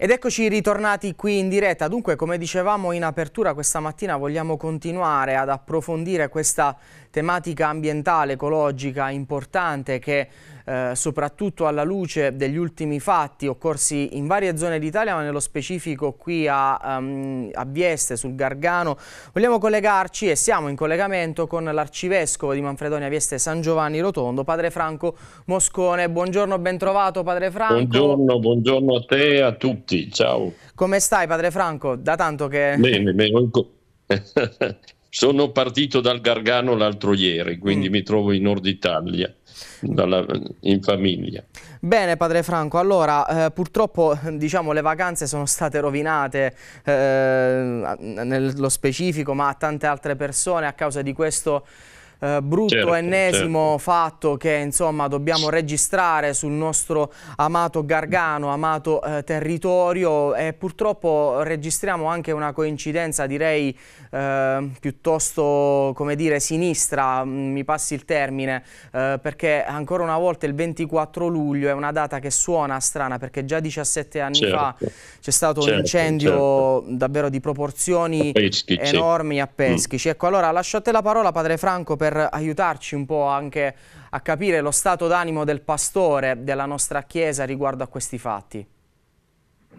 Ed eccoci ritornati qui in diretta. Dunque, come dicevamo in apertura questa mattina, vogliamo continuare ad approfondire questa tematica ambientale, ecologica importante che eh, soprattutto alla luce degli ultimi fatti occorsi in varie zone d'Italia, ma nello specifico qui a, um, a Vieste, sul Gargano, vogliamo collegarci e siamo in collegamento con l'arcivescovo di Manfredonia Vieste San Giovanni Rotondo, padre Franco Moscone. Buongiorno, bentrovato padre Franco. Buongiorno, buongiorno a te e a tutti tutti, ciao. Come stai padre Franco? Da tanto che... Bene, bene. Sono partito dal Gargano l'altro ieri, quindi mm. mi trovo in Nord Italia. Dalla, in famiglia. Bene, padre Franco. Allora, eh, purtroppo diciamo le vacanze sono state rovinate eh, nello specifico, ma a tante altre persone a causa di questo eh, brutto certo, ennesimo certo. fatto che insomma dobbiamo registrare sul nostro amato Gargano, amato eh, territorio e purtroppo registriamo anche una coincidenza direi eh, piuttosto come dire sinistra, mm, mi passi il termine, eh, perché ancora una volta il 24 luglio è una data che suona strana perché già 17 anni certo. fa c'è stato un certo, incendio certo. davvero di proporzioni enormi a mm. Peschici. Mm. Ecco allora lasciate la parola padre Franco per per aiutarci un po' anche a capire lo stato d'animo del pastore della nostra Chiesa riguardo a questi fatti.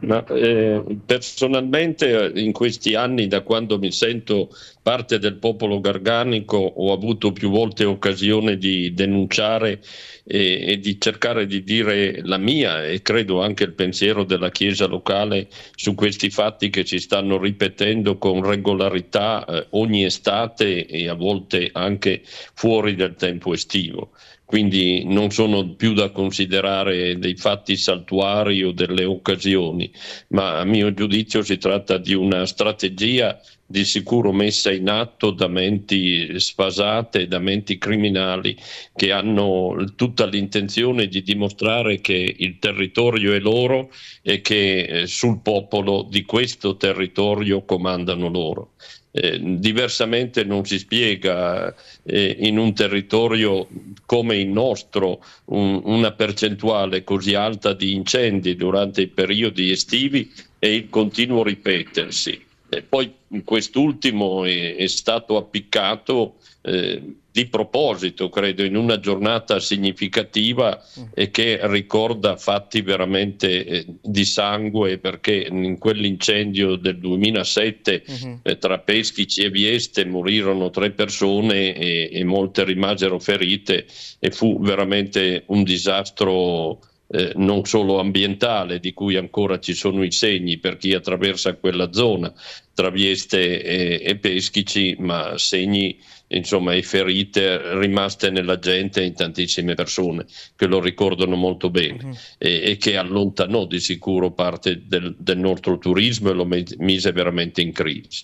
Ma, eh, personalmente eh, in questi anni, da quando mi sento parte del popolo garganico, ho avuto più volte occasione di denunciare e, eh, e, di cercare di dire la mia e credo anche il pensiero della Chiesa locale su questi fatti che si stanno ripetendo con regolarità eh, ogni estate e a volte anche fuori del tempo estivo quindi non sono più da considerare dei fatti saltuari o delle occasioni, ma a mio giudizio si tratta di una strategia di sicuro messa in atto da menti sfasate, da menti criminali che hanno tutta l'intenzione di dimostrare che il territorio è loro e che eh, sul popolo di questo territorio comandano loro. Eh, diversamente non si spiega eh, in un territorio come il nostro un, una percentuale così alta di incendi durante i periodi estivi e il continuo ripetersi. E poi quest'ultimo è, è stato appiccato eh, di proposito, credo, in una giornata significativa e che ricorda fatti veramente eh, di sangue perché in quell'incendio del 2007 uh-huh. Mhm. eh, tra Peschici e Vieste morirono tre persone e, e molte rimasero ferite e fu veramente un disastro eh, non solo ambientale, di cui ancora ci sono i segni per chi attraversa quella zona tra Vieste e, e Peschici, ma segni insomma, e ferite rimaste nella gente e in tantissime persone che lo ricordano molto bene mm. e, e, che allontanò di sicuro parte del, del nostro turismo e lo mise veramente in crisi.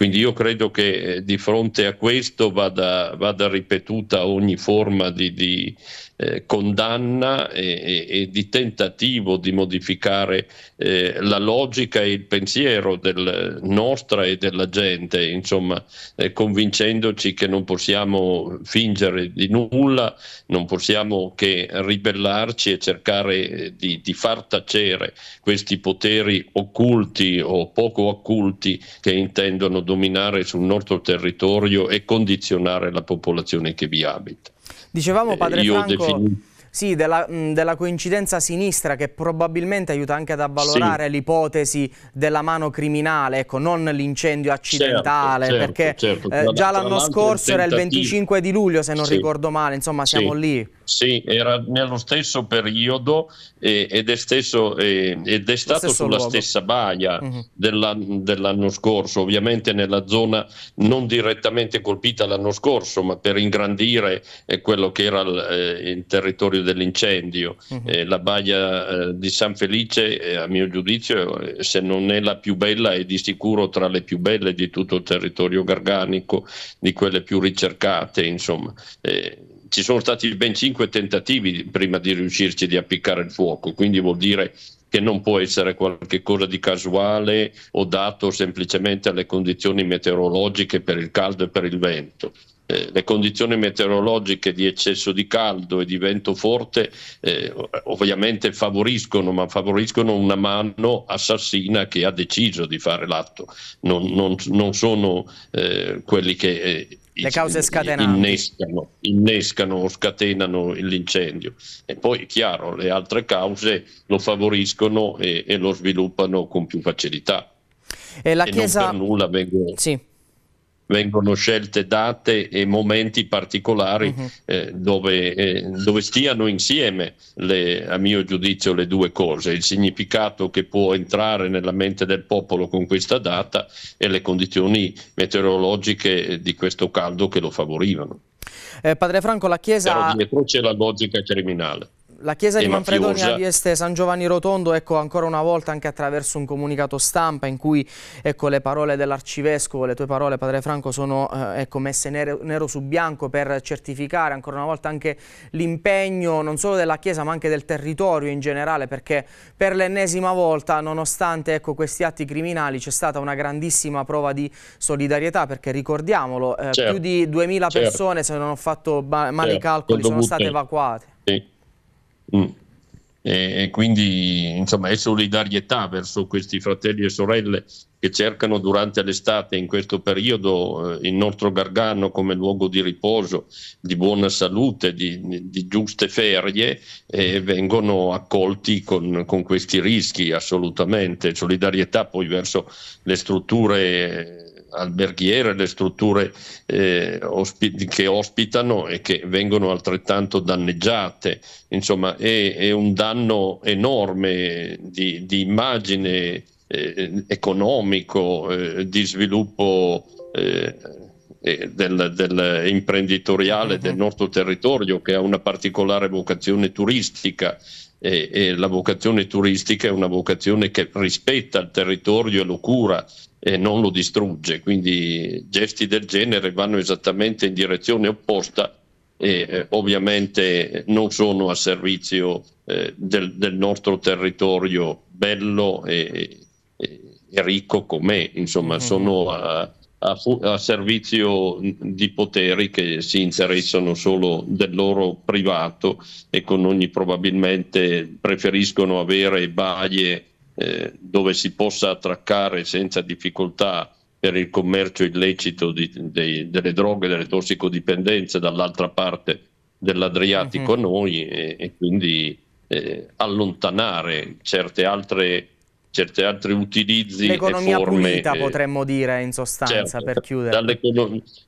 Quindi io credo che eh, di fronte a questo vada, vada ripetuta ogni forma di, di eh, condanna e, e, e, di tentativo di modificare eh, la logica e il pensiero del, nostra e della gente, insomma, eh, convincendoci che non possiamo fingere di nulla, non possiamo che ribellarci e cercare eh, di, di far tacere questi poteri occulti o poco occulti che intendono dominare sul nostro territorio e condizionare la popolazione che vi abita. Dicevamo eh, padre eh, Franco... Defin... Sì, della, della, coincidenza sinistra che probabilmente aiuta anche ad avvalorare sì. l'ipotesi della mano criminale, ecco, non l'incendio accidentale, certo, certo perché certo, certo. Eh, già l'anno scorso era il 25 di luglio, se non sì. ricordo male, insomma siamo sì. lì. Sì, era nello stesso periodo eh, ed, è stesso, eh, ed, è stato sulla luogo. stessa baia mm-hmm. della, dell'anno scorso, ovviamente nella zona non direttamente colpita l'anno scorso, ma per ingrandire eh, quello che era l, eh, il territorio dell'incendio. Mm-hmm. la baia eh, di San Felice, a mio giudizio, se non è la più bella, è di sicuro tra le più belle di tutto il territorio garganico, di quelle più ricercate, insomma ci sono stati ben cinque tentativi prima di riuscirci di appiccare il fuoco, quindi vuol dire che non può essere qualcosa di casuale o dato semplicemente alle condizioni meteorologiche per il caldo e per il vento. Eh, le condizioni meteorologiche di eccesso di caldo e di vento forte eh, ovviamente favoriscono, ma favoriscono una mano assassina che ha deciso di fare l'atto, non, non, non sono eh, quelli che eh, le cause eh, scatenanti innescano, innescano scatenano l'incendio e poi è chiaro le altre cause lo favoriscono e, e lo sviluppano con più facilità e la e chiesa non per nulla vengono sì vengono scelte date e momenti particolari uh-huh. eh, dove, eh, dove, stiano insieme, le, a mio giudizio, le due cose, il significato che può entrare nella mente del popolo con questa data e le condizioni meteorologiche eh, di questo caldo che lo favorivano. Eh, padre Franco, la Chiesa... Però dietro c'è la logica criminale. La chiesa di Manfredonia di Este San Giovanni Rotondo, ecco ancora una volta anche attraverso un comunicato stampa in cui ecco, le parole dell'arcivescovo, le tue parole padre Franco sono eh, ecco, messe nero, nero, su bianco per certificare ancora una volta anche l'impegno non solo della chiesa ma anche del territorio in generale perché per l'ennesima volta nonostante ecco, questi atti criminali c'è stata una grandissima prova di solidarietà perché ricordiamolo eh, certo. più di 2000 certo. persone se non ho fatto male certo. i calcoli sono state evacuate. Mm. E, e, quindi insomma è solidarietà verso questi fratelli e sorelle che cercano durante l'estate in questo periodo eh, il nostro Gargano come luogo di riposo, di buona salute, di, di giuste ferie e vengono accolti con, con, questi rischi assolutamente. Solidarietà poi verso le strutture alberghiere, le strutture eh, ospi- che ospitano e che vengono altrettanto danneggiate. Insomma, è, è un danno enorme di, di immagine eh, economico, eh, di sviluppo eh, del, del imprenditoriale del nostro territorio che ha una particolare vocazione turistica e, e, la vocazione turistica è una vocazione che rispetta il territorio e lo cura e non lo distrugge. Quindi gesti del genere vanno esattamente in direzione opposta e eh, ovviamente non sono a servizio eh, del, del, nostro territorio bello e, e, e ricco com'è, insomma, mm-hmm. sono a, a, a, servizio di poteri che si interessano solo del loro privato e con ogni probabilmente preferiscono avere baie eh, dove si possa attraccare senza difficoltà per il commercio illecito di, dei, delle droghe, delle tossicodipendenze dall'altra parte dell'Adriatico uh-huh. a noi e, e quindi eh, allontanare certe altre certi altri utilizzi L'economia e forme. Pulita, eh, potremmo dire in sostanza certo, per chiudere.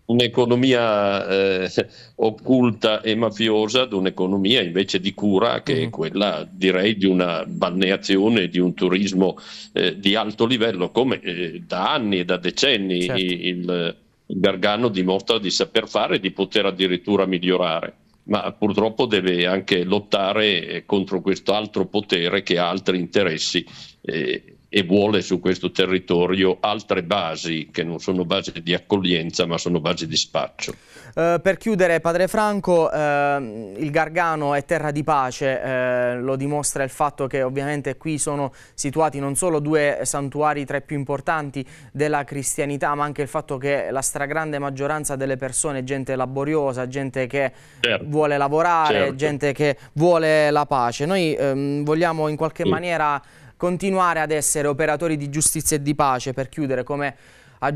Un'economia eh, occulta e mafiosa ad un'economia invece di cura che mm. è mm-hmm. quella direi di una balneazione, di un turismo eh, di alto livello come eh, da anni e da decenni certo. il, il Gargano dimostra di saper fare e di poter addirittura migliorare ma purtroppo deve anche lottare eh, contro questo altro potere che ha altri interessi eh, e vuole su questo territorio altre basi che non sono basi di accoglienza ma sono basi di spaccio. Eh, per chiudere, Padre Franco, eh, il Gargano è terra di pace, eh, lo dimostra il fatto che ovviamente qui sono situati non solo due santuari tra i più importanti della cristianità, ma anche il fatto che la stragrande maggioranza delle persone è gente laboriosa, gente che certo. vuole lavorare, certo. gente che vuole la pace. Noi ehm, vogliamo in qualche sì. maniera continuare ad essere operatori di giustizia e di pace per chiudere come è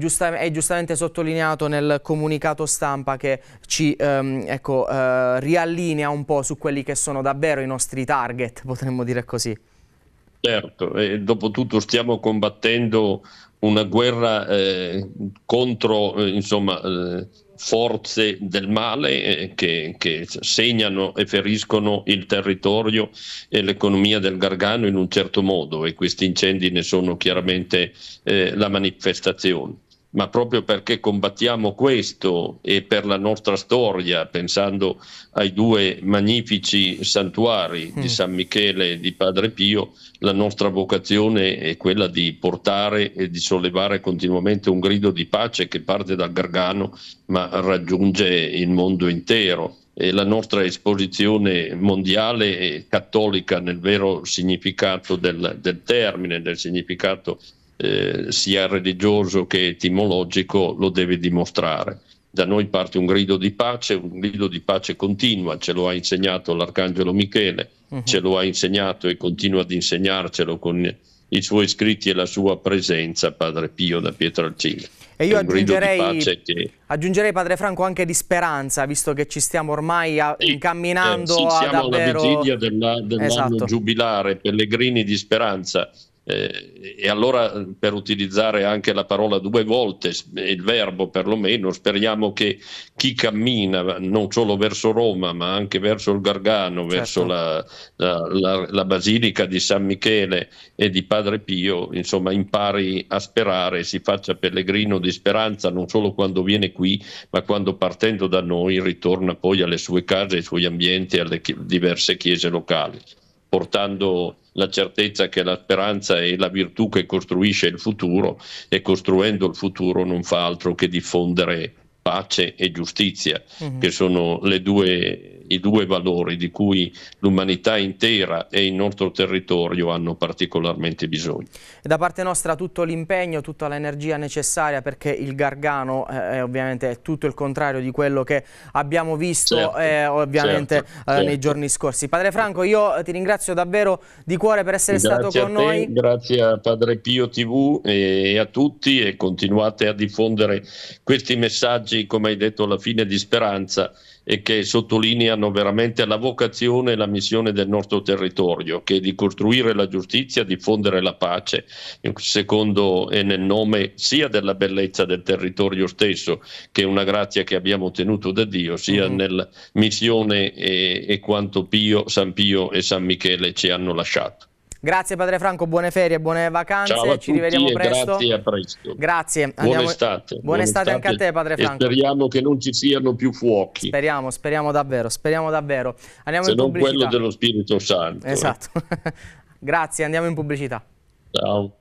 giustamente sottolineato nel comunicato stampa che ci ehm, ecco, eh, riallinea un po' su quelli che sono davvero i nostri target, potremmo dire così. Certo, e dopo tutto stiamo combattendo una guerra eh, contro eh, insomma, eh, forze del male eh, che, che, segnano e feriscono il territorio e l'economia del Gargano in un certo modo e questi incendi ne sono chiaramente eh, la manifestazione ma proprio perché combattiamo questo e per la nostra storia, pensando ai due magnifici santuari di mm. San Michele e di Padre Pio, la nostra vocazione è quella di portare e di sollevare continuamente un grido di pace che parte dal Gargano ma raggiunge il mondo intero. E la nostra esposizione mondiale cattolica nel vero significato del, del termine, del significato eh, sia religioso che etimologico, lo deve dimostrare. Da noi parte un grido di pace, un grido di pace continua, ce lo ha insegnato l'Arcangelo Michele, uh-huh. ce lo ha insegnato e continua ad insegnarcelo con i suoi scritti e la sua presenza, Padre Pio da Pietro Alcini. E io aggiungerei, aggiungerei, Padre Franco, anche di speranza, visto che ci stiamo ormai a, sì, incamminando eh, sì, siamo davvero... alla vigilia della, dell'anno esatto. giubilare, pellegrini di speranza. Eh, e allora, eh, per utilizzare anche la parola due volte, eh, il verbo perlomeno, speriamo che chi cammina non solo verso Roma, ma anche verso il Gargano, certo. verso la, la, la, la, Basilica di San Michele e di Padre Pio, insomma, impari a sperare, si faccia pellegrino di speranza non solo quando viene qui, ma quando partendo da noi ritorna poi alle sue case, ai suoi ambienti, alle chi- diverse chiese locali portando la certezza che la speranza è la virtù che costruisce il futuro e costruendo il futuro non fa altro che diffondere pace e giustizia, mm-hmm. che sono due, i due valori di cui l'umanità intera e il nostro territorio hanno particolarmente bisogno. E da parte nostra tutto l'impegno, tutta l'energia necessaria perché il Gargano eh, è ovviamente tutto il contrario di quello che abbiamo visto certo, eh, ovviamente certo, eh, certo. nei giorni scorsi. Padre Franco, io ti ringrazio davvero di cuore per essere grazie stato con te, noi. Grazie a Padre Pio TV e a tutti e continuate a diffondere questi messaggi portarci, come hai detto, alla fine di speranza e che sottolineano veramente la vocazione e la missione del nostro territorio, che è di costruire la giustizia, diffondere la pace, secondo e nel nome sia della bellezza del territorio stesso, che è una grazia che abbiamo ottenuto da Dio, sia mm. nella missione e, e quanto Pio, San Pio e San Michele ci hanno lasciato. Grazie Padre Franco, buone ferie, buone vacanze, Ciao ci rivediamo presto. Grazie, a presto. Grazie. Andiamo... Buona estate. Buona estate anche a te Padre Franco. E speriamo che non ci siano più fuochi. Speriamo, speriamo davvero, speriamo davvero. Andiamo Se non pubblicità. quello dello Spirito Santo. Esatto. Grazie, andiamo in pubblicità. Ciao.